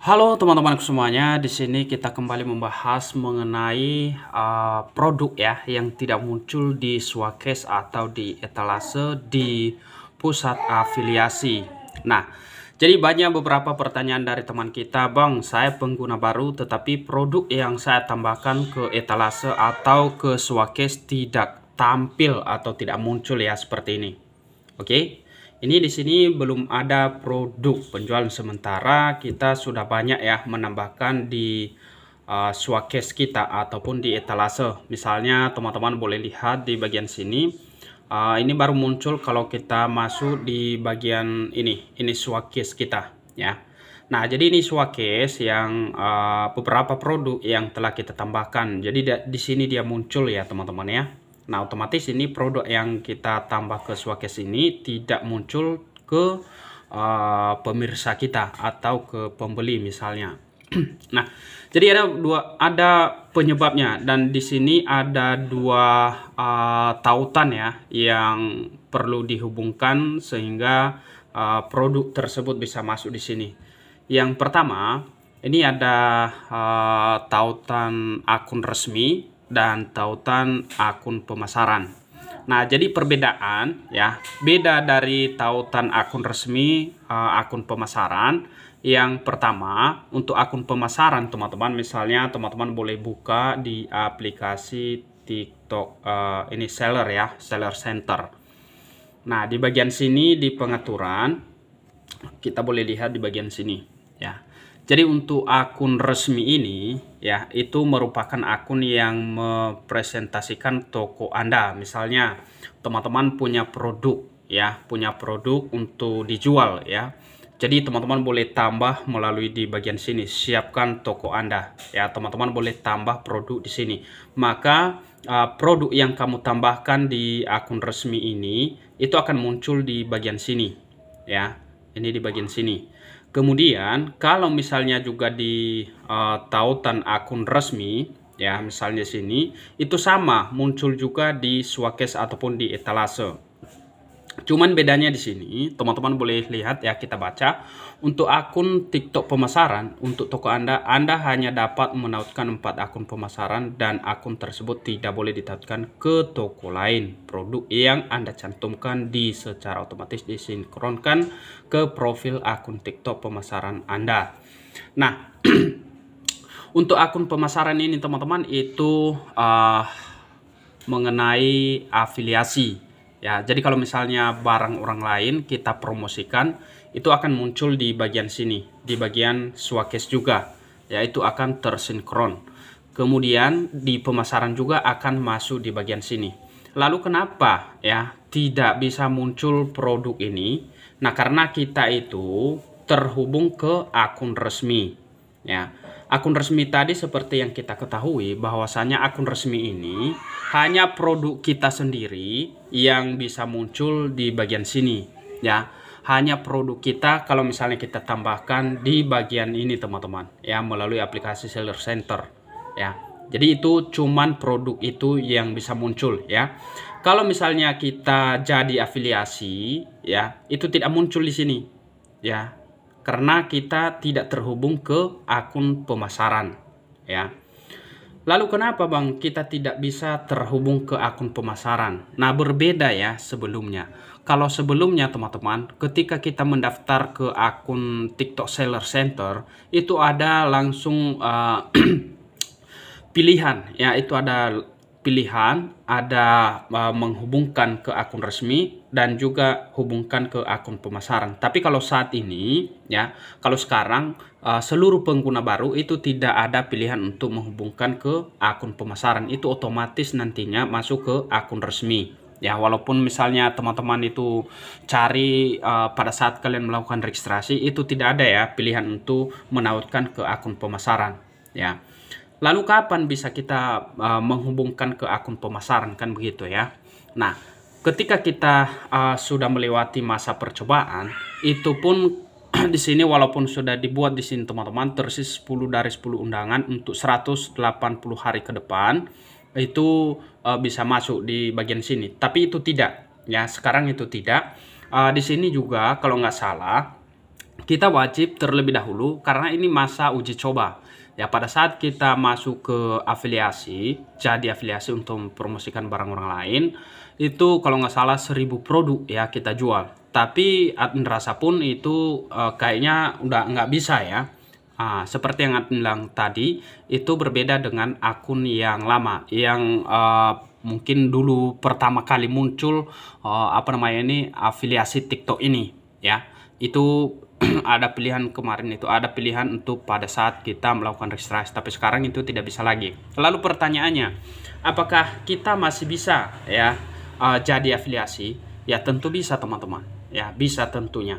Halo teman-teman semuanya, di sini kita kembali membahas mengenai uh, produk ya yang tidak muncul di showcase atau di etalase di pusat afiliasi. Nah, jadi banyak beberapa pertanyaan dari teman kita, Bang, saya pengguna baru tetapi produk yang saya tambahkan ke etalase atau ke showcase tidak tampil atau tidak muncul ya seperti ini. Oke. Okay? Ini di sini belum ada produk penjualan sementara, kita sudah banyak ya menambahkan di uh, kita ataupun di etalase. Misalnya teman-teman boleh lihat di bagian sini. Uh, ini baru muncul kalau kita masuk di bagian ini, ini suakes kita ya. Nah, jadi ini suakes yang uh, beberapa produk yang telah kita tambahkan. Jadi di sini dia muncul ya, teman-teman ya. Nah, otomatis ini produk yang kita tambah ke swakes ini tidak muncul ke uh, pemirsa kita atau ke pembeli misalnya. nah, jadi ada dua ada penyebabnya dan di sini ada dua uh, tautan ya yang perlu dihubungkan sehingga uh, produk tersebut bisa masuk di sini. Yang pertama, ini ada uh, tautan akun resmi dan tautan akun pemasaran. Nah, jadi perbedaan ya, beda dari tautan akun resmi uh, akun pemasaran. Yang pertama, untuk akun pemasaran teman-teman, misalnya teman-teman boleh buka di aplikasi TikTok uh, ini seller ya, seller center. Nah, di bagian sini di pengaturan kita boleh lihat di bagian sini ya. Jadi untuk akun resmi ini ya itu merupakan akun yang mempresentasikan toko Anda. Misalnya teman-teman punya produk ya, punya produk untuk dijual ya. Jadi teman-teman boleh tambah melalui di bagian sini, siapkan toko Anda ya. Teman-teman boleh tambah produk di sini. Maka e, produk yang kamu tambahkan di akun resmi ini itu akan muncul di bagian sini ya. Ini di bagian sini Kemudian kalau misalnya juga di uh, tautan akun resmi ya misalnya sini itu sama muncul juga di swakes ataupun di etalase. Cuman bedanya di sini, teman-teman boleh lihat ya kita baca. Untuk akun TikTok pemasaran, untuk toko Anda, Anda hanya dapat menautkan 4 akun pemasaran dan akun tersebut tidak boleh ditautkan ke toko lain. Produk yang Anda cantumkan di secara otomatis disinkronkan ke profil akun TikTok pemasaran Anda. Nah, untuk akun pemasaran ini teman-teman itu uh, mengenai afiliasi Ya, jadi kalau misalnya barang orang lain kita promosikan, itu akan muncul di bagian sini, di bagian swakes juga, yaitu akan tersinkron. Kemudian di pemasaran juga akan masuk di bagian sini. Lalu kenapa ya tidak bisa muncul produk ini? Nah, karena kita itu terhubung ke akun resmi, ya. Akun resmi tadi seperti yang kita ketahui bahwasanya akun resmi ini hanya produk kita sendiri yang bisa muncul di bagian sini ya. Hanya produk kita kalau misalnya kita tambahkan di bagian ini teman-teman ya melalui aplikasi Seller Center ya. Jadi itu cuman produk itu yang bisa muncul ya. Kalau misalnya kita jadi afiliasi ya, itu tidak muncul di sini ya karena kita tidak terhubung ke akun pemasaran ya. Lalu kenapa Bang kita tidak bisa terhubung ke akun pemasaran? Nah, berbeda ya sebelumnya. Kalau sebelumnya teman-teman, ketika kita mendaftar ke akun TikTok Seller Center, itu ada langsung uh, pilihan ya, itu ada pilihan ada uh, menghubungkan ke akun resmi dan juga hubungkan ke akun pemasaran. Tapi kalau saat ini ya, kalau sekarang uh, seluruh pengguna baru itu tidak ada pilihan untuk menghubungkan ke akun pemasaran. Itu otomatis nantinya masuk ke akun resmi. Ya, walaupun misalnya teman-teman itu cari uh, pada saat kalian melakukan registrasi itu tidak ada ya pilihan untuk menautkan ke akun pemasaran, ya. Lalu kapan bisa kita uh, menghubungkan ke akun pemasaran kan begitu ya. Nah, ketika kita uh, sudah melewati masa percobaan, itu pun di sini walaupun sudah dibuat di sini teman-teman tersis 10 dari 10 undangan untuk 180 hari ke depan itu uh, bisa masuk di bagian sini. Tapi itu tidak ya, sekarang itu tidak. Uh, di sini juga kalau nggak salah kita wajib terlebih dahulu karena ini masa uji coba Ya pada saat kita masuk ke afiliasi, jadi afiliasi untuk mempromosikan barang orang lain, itu kalau nggak salah seribu produk ya kita jual. Tapi admin rasa pun itu uh, kayaknya udah nggak bisa ya. Nah, seperti yang admin bilang tadi, itu berbeda dengan akun yang lama, yang uh, mungkin dulu pertama kali muncul uh, apa namanya ini afiliasi TikTok ini, ya. Itu ada pilihan kemarin itu ada pilihan untuk pada saat kita melakukan registrasi tapi sekarang itu tidak bisa lagi lalu pertanyaannya apakah kita masih bisa ya uh, jadi afiliasi ya tentu bisa teman-teman ya bisa tentunya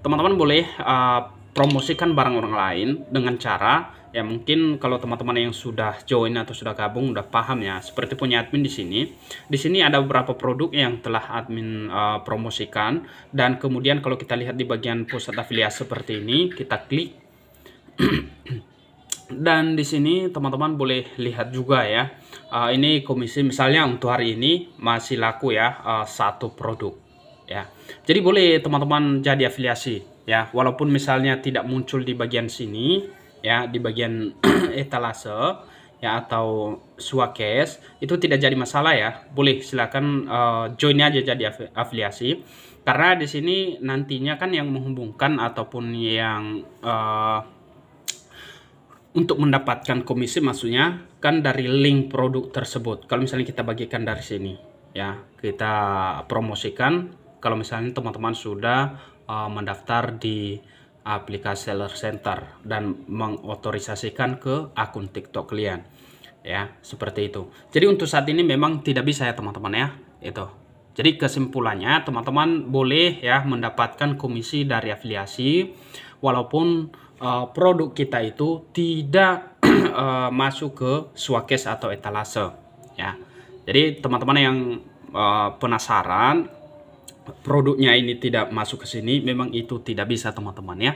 teman-teman boleh uh, promosikan barang orang lain dengan cara ya mungkin kalau teman-teman yang sudah join atau sudah gabung udah paham ya seperti punya admin di sini di sini ada beberapa produk yang telah admin uh, promosikan dan kemudian kalau kita lihat di bagian pusat afiliasi seperti ini kita klik dan di sini teman-teman boleh lihat juga ya uh, ini komisi misalnya untuk hari ini masih laku ya uh, satu produk ya jadi boleh teman-teman jadi afiliasi ya walaupun misalnya tidak muncul di bagian sini ya di bagian etalase ya atau suakes itu tidak jadi masalah ya boleh silakan uh, eh, join aja jadi afiliasi karena di sini nantinya kan yang menghubungkan ataupun yang uh, untuk mendapatkan komisi maksudnya kan dari link produk tersebut kalau misalnya kita bagikan dari sini ya kita promosikan kalau misalnya teman-teman sudah uh, mendaftar di aplikasi seller center dan mengotorisasikan ke akun TikTok kalian ya seperti itu jadi untuk saat ini memang tidak bisa ya teman-teman ya itu jadi kesimpulannya teman-teman boleh ya mendapatkan komisi dari afiliasi walaupun uh, produk kita itu tidak uh, masuk ke showcase atau etalase ya. Jadi teman-teman yang uh, penasaran produknya ini tidak masuk ke sini memang itu tidak bisa teman-teman ya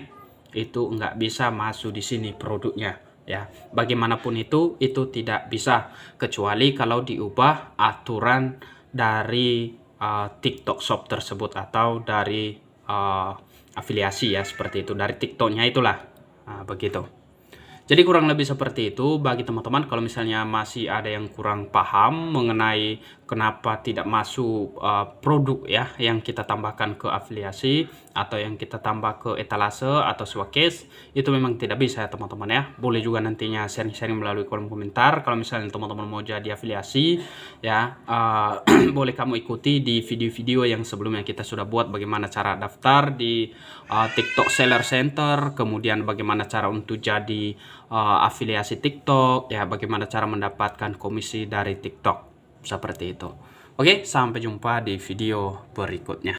itu nggak bisa masuk di sini produknya ya bagaimanapun itu itu tidak bisa kecuali kalau diubah aturan dari uh, TikTok Shop tersebut atau dari uh, afiliasi ya seperti itu dari TikToknya itulah uh, begitu jadi kurang lebih seperti itu bagi teman-teman kalau misalnya masih ada yang kurang paham mengenai kenapa tidak masuk uh, produk ya yang kita tambahkan ke afiliasi atau yang kita tambah ke etalase atau showcase itu memang tidak bisa ya teman-teman ya. Boleh juga nantinya sharing-sharing melalui kolom komentar kalau misalnya teman-teman mau jadi afiliasi ya uh, boleh kamu ikuti di video-video yang sebelumnya kita sudah buat bagaimana cara daftar di uh, TikTok Seller Center kemudian bagaimana cara untuk jadi uh, afiliasi TikTok, ya bagaimana cara mendapatkan komisi dari TikTok seperti itu. Oke, sampai jumpa di video berikutnya.